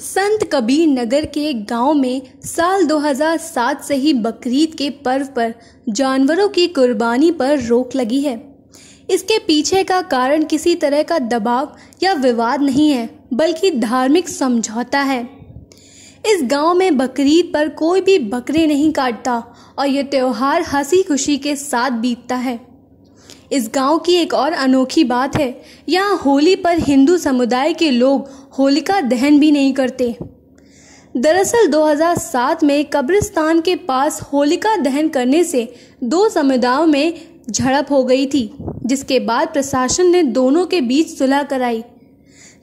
संत कबीर नगर के एक गांव में साल 2007 से ही बकरीद के पर्व पर जानवरों की कुर्बानी पर रोक लगी है इसके पीछे का कारण किसी तरह का दबाव या विवाद नहीं है बल्कि धार्मिक समझौता है इस गांव में बकरीद पर कोई भी बकरे नहीं काटता और यह त्यौहार हंसी खुशी के साथ बीतता है इस गांव की एक और अनोखी बात है यहाँ होली पर हिंदू समुदाय के लोग होलिका दहन भी नहीं करते दरअसल 2007 में कब्रिस्तान के पास होलिका दहन करने से दो समुदायों में झड़प हो गई थी जिसके बाद प्रशासन ने दोनों के बीच सुलह कराई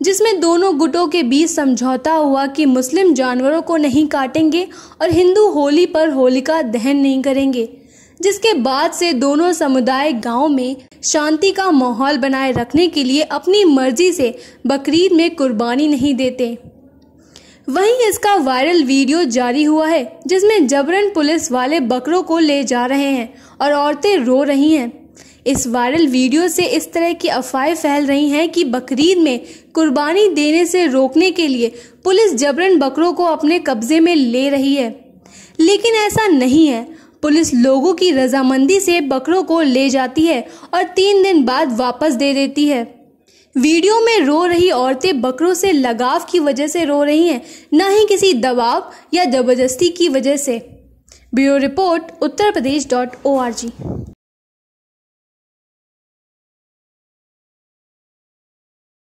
जिसमें दोनों गुटों के बीच समझौता हुआ कि मुस्लिम जानवरों को नहीं काटेंगे और हिंदू होली पर होलिका दहन नहीं करेंगे जिसके बाद से दोनों समुदाय गांव में शांति का माहौल बनाए रखने के लिए अपनी मर्जी से बकरीद में कुर्बानी नहीं देते वहीं इसका वायरल वीडियो जारी हुआ है जिसमें जबरन पुलिस वाले बकरों को ले जा रहे हैं और औरतें रो रही हैं इस वायरल वीडियो से इस तरह की अफवाहें फैल रही हैं कि बकरीद में कुर्बानी देने से रोकने के लिए पुलिस जबरन बकरों को अपने कब्जे में ले रही है लेकिन ऐसा नहीं है पुलिस लोगों की रजामंदी से बकरों को ले जाती है और तीन दिन बाद वापस दे देती है वीडियो में रो रही औरतें बकरों से लगाव की वजह से रो रही हैं न ही किसी दबाव या जबरदस्ती की वजह से bureau report Uttar Pradesh dot O R जी